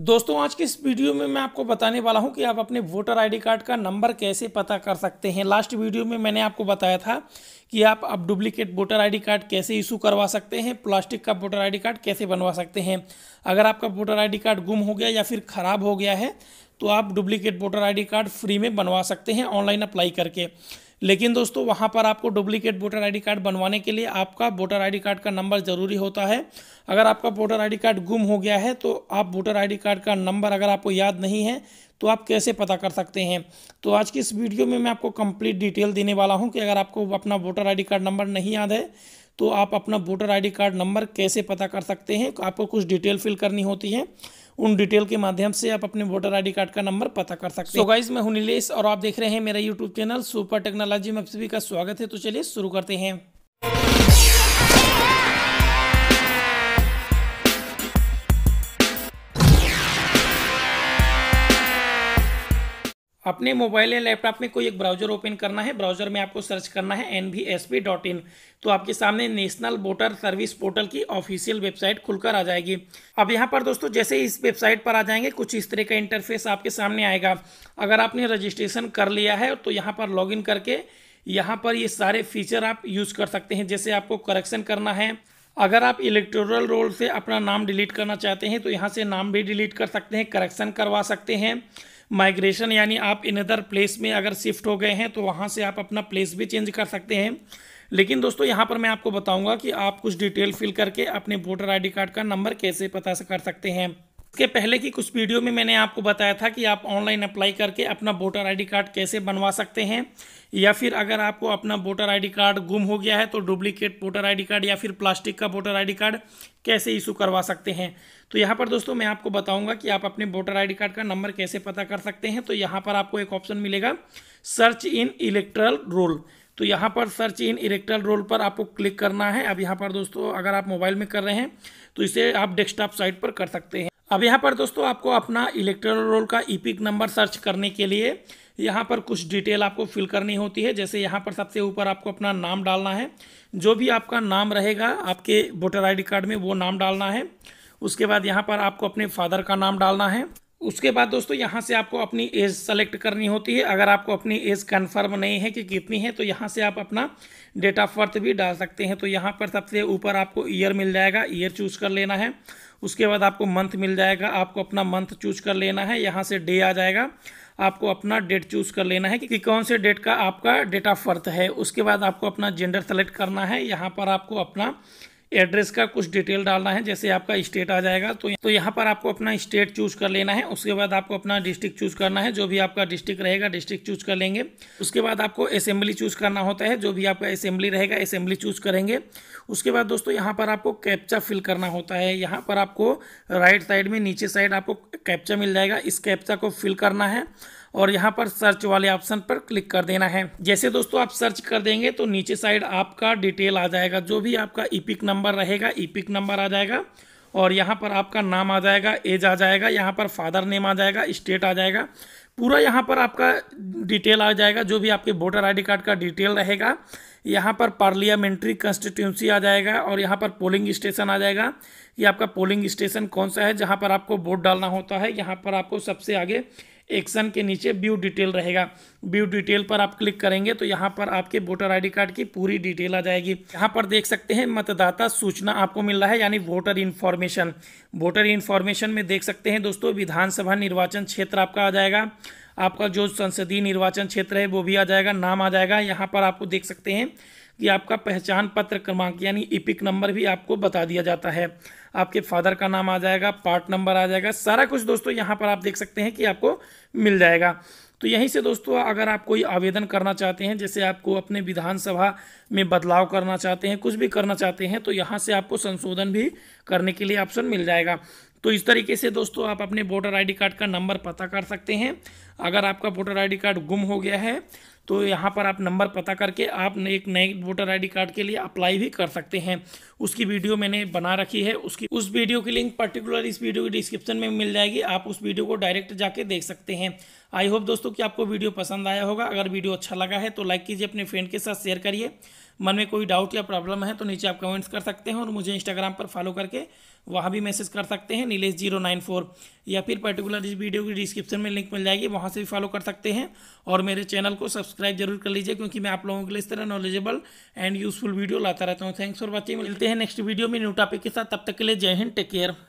दोस्तों आज के इस वीडियो में मैं आपको बताने वाला हूं कि आप अपने वोटर आईडी कार्ड का नंबर कैसे पता कर सकते हैं लास्ट वीडियो में मैंने आपको बताया था कि आप अब डुप्लीकेट वोटर आईडी कार्ड कैसे इशू करवा सकते हैं प्लास्टिक का वोटर आईडी कार्ड कैसे बनवा सकते हैं अगर आपका वोटर आई कार्ड गुम हो गया या फिर ख़राब हो गया है तो आप duplicate voter I card free में बनवा सकते हैं ऑनलाइन अप्लाई करके लेकिन दोस्तों वहाँ पर आपको डुप्लीकेट वोटर आईडी कार्ड बनवाने के लिए आपका वोटर आईडी कार्ड का नंबर ज़रूरी होता है अगर आपका वोटर आईडी कार्ड गुम हो गया है तो आप वोटर आईडी कार्ड का नंबर अगर आपको याद नहीं है तो आप कैसे पता कर सकते हैं तो आज की इस वीडियो में मैं आपको कंप्लीट डिटेल देने वाला हूँ कि अगर आपको अपना वोटर आई कार्ड नंबर नहीं याद है तो आप अपना वोटर आईडी कार्ड नंबर कैसे पता कर सकते हैं आपको कुछ डिटेल फिल करनी होती है उन डिटेल के माध्यम से आप अपने वोटर आईडी कार्ड का नंबर पता कर सकते हैं so, सो मैं हूं नीलेश और आप देख रहे हैं मेरा यूट्यूब चैनल सुपर टेक्नोलॉजी में आप सभी का स्वागत है तो चलिए शुरू करते हैं अपने मोबाइल या लैपटॉप में कोई एक ब्राउजर ओपन करना है ब्राउजर में आपको सर्च करना है एन तो आपके सामने नेशनल वोटर सर्विस पोर्टल की ऑफिशियल वेबसाइट खुलकर आ जाएगी अब यहाँ पर दोस्तों जैसे इस वेबसाइट पर आ जाएंगे कुछ इस तरह का इंटरफेस आपके सामने आएगा अगर आपने रजिस्ट्रेशन कर लिया है तो यहाँ पर लॉग करके यहाँ पर ये सारे फीचर आप यूज़ कर सकते हैं जैसे आपको करेक्शन करना है अगर आप इलेक्टोरल रोल से अपना नाम डिलीट करना चाहते हैं तो यहाँ से नाम भी डिलीट कर सकते हैं करेक्शन करवा सकते हैं माइग्रेशन यानी आप इन अदर प्लेस में अगर शिफ्ट हो गए हैं तो वहाँ से आप अपना प्लेस भी चेंज कर सकते हैं लेकिन दोस्तों यहाँ पर मैं आपको बताऊँगा कि आप कुछ डिटेल फिल करके अपने वोटर आई कार्ड का नंबर कैसे पता कर सकते हैं इसके पहले की कुछ वीडियो में मैंने आपको बताया था कि आप ऑनलाइन अप्लाई करके अपना वोटर आईडी कार्ड कैसे बनवा सकते हैं या फिर अगर आपको अपना वोटर आईडी कार्ड गुम हो गया है तो डुप्लीकेट वोटर आईडी कार्ड या फिर प्लास्टिक का वोटर आईडी कार्ड कैसे इशू करवा सकते हैं तो यहाँ पर दोस्तों मैं आपको बताऊंगा कि आप अपने वोटर आई कार्ड का नंबर कैसे पता कर सकते हैं तो यहाँ पर आपको एक ऑप्शन मिलेगा सर्च इन इलेक्ट्रल रोल तो यहाँ पर सर्च इन इलेक्ट्रल रोल पर आपको क्लिक करना है अब यहाँ पर दोस्तों अगर आप मोबाइल में कर रहे हैं तो इसे आप डेस्कटॉप साइट पर कर सकते हैं अब यहाँ पर दोस्तों आपको अपना इलेक्ट्रल रोल का ईपिक नंबर सर्च करने के लिए यहाँ पर कुछ डिटेल आपको फिल करनी होती है जैसे यहाँ पर सबसे ऊपर आपको अपना नाम डालना है जो भी आपका नाम रहेगा आपके वोटर आईडी कार्ड में वो नाम डालना है उसके बाद यहाँ पर आपको अपने फादर का नाम डालना है उसके बाद दोस्तों यहाँ से आपको अपनी एज सेलेक्ट करनी होती है अगर आपको अपनी एज कन्फर्म नहीं है कि कितनी है तो यहाँ से आप अपना डेट ऑफ बर्थ भी डाल सकते हैं तो यहाँ पर सबसे ऊपर आपको ईयर मिल जाएगा ईयर चूज़ कर लेना है उसके बाद आपको मंथ मिल जाएगा आपको अपना मंथ चूज कर लेना है यहाँ से डे आ जाएगा आपको अपना डेट चूज कर लेना है कि कौन से डेट का आपका डेट ऑफ बर्थ है उसके बाद आपको अपना जेंडर सेलेक्ट करना है यहाँ पर आपको अपना एड्रेस का कुछ डिटेल डालना है जैसे आपका स्टेट आ जाएगा तो तो यहाँ पर आपको अपना स्टेट चूज कर लेना है उसके बाद आपको अपना डिस्ट्रिक्ट चूज करना है जो भी आपका डिस्ट्रिक्ट रहेगा डिस्ट्रिक्ट चूज कर लेंगे उसके बाद आपको असेंबली चूज करना होता है जो भी आपका असेंबली रहेगा असेंबली चूज करेंगे उसके बाद दोस्तों यहाँ पर आपको कैप्चा फिल करना होता है यहाँ पर आपको राइट साइड में नीचे साइड आपको कैप्चा मिल जाएगा इस कैप्चा को फिल करना है और यहाँ पर सर्च वाले ऑप्शन पर क्लिक कर देना है जैसे दोस्तों आप सर्च कर देंगे तो नीचे साइड आपका डिटेल आ जाएगा जो भी आपका ईपिक नंबर रहेगा ईपिक नंबर आ जाएगा और यहाँ पर आपका नाम आ जाएगा एज आ जाएगा यहाँ पर फादर नेम आ जाएगा स्टेट आ जाएगा पूरा यहाँ पर आपका डिटेल आ जाएगा जो भी आपके वोटर आई कार्ड का डिटेल रहेगा यहाँ पर पार्लियामेंट्री कंस्टिट्यूंसी आ जाएगा और यहाँ पर पोलिंग स्टेशन आ जाएगा ये आपका पोलिंग स्टेशन कौन सा है जहाँ पर आपको वोट डालना होता है यहाँ पर आपको सबसे आगे एक्शन के नीचे व्यू डिटेल रहेगा व्यू डिटेल पर आप क्लिक करेंगे तो यहाँ पर आपके वोटर आईडी कार्ड की पूरी डिटेल आ जाएगी यहाँ पर देख सकते हैं मतदाता सूचना आपको मिल रहा है यानी वोटर इन्फॉर्मेशन वोटर इन्फॉर्मेशन में देख सकते हैं दोस्तों विधानसभा निर्वाचन क्षेत्र आपका आ जाएगा आपका जो संसदीय निर्वाचन क्षेत्र है वो भी आ जाएगा नाम आ जाएगा यहाँ पर आपको देख सकते हैं कि आपका पहचान पत्र क्रमांक यानी इपिक e नंबर भी आपको बता दिया जाता है आपके फादर का नाम आ जाएगा पार्ट नंबर आ जाएगा सारा कुछ दोस्तों यहाँ पर आप देख सकते हैं कि आपको मिल जाएगा तो यहीं से दोस्तों अगर आप कोई आवेदन करना चाहते हैं जैसे आपको अपने विधानसभा में बदलाव करना चाहते हैं कुछ भी करना चाहते हैं तो यहाँ से आपको संशोधन भी करने के लिए ऑप्शन मिल जाएगा तो इस तरीके से दोस्तों आप अपने वोटर आईडी कार्ड का नंबर पता कर सकते हैं अगर आपका वोटर आईडी कार्ड गुम हो गया है तो यहाँ पर आप नंबर पता करके आप एक नए वोटर आईडी कार्ड के लिए अप्लाई भी कर सकते हैं उसकी वीडियो मैंने बना रखी है उसकी उस वीडियो की लिंक पर्टिकुलर इस वीडियो की डिस्क्रिप्शन में मिल जाएगी आप उस वीडियो को डायरेक्ट जाके देख सकते हैं आई होप दोस्तों कि आपको वीडियो पसंद आया होगा अगर वीडियो अच्छा लगा है तो लाइक कीजिए अपने फ्रेंड के साथ शेयर करिए मन में कोई डाउट या प्रॉब्लम है तो नीचे आप कमेंट्स कर सकते हैं और मुझे इंस्टाग्राम पर फॉलो करके वहाँ भी मैसेज कर सकते हैं नीलेश जीरो नाइन फोर या फिर पर्टिकुलर इस वीडियो की डिस्क्रिप्शन में लिंक मिल जाएगी वहाँ से भी फॉलो कर सकते हैं और मेरे चैनल को सब्सक्राइब जरूर कर लीजिए क्योंकि मैं आप लोगों के लिए इस तरह नॉलेजेबल एंड यूजफुल वीडियो लाता रहता हूँ थैंक्स फॉर वॉचिंग मिलते हैं नेक्स्ट वीडियो में न्यू टॉपिक के साथ तब तक के लिए जय हिंद टेक केयर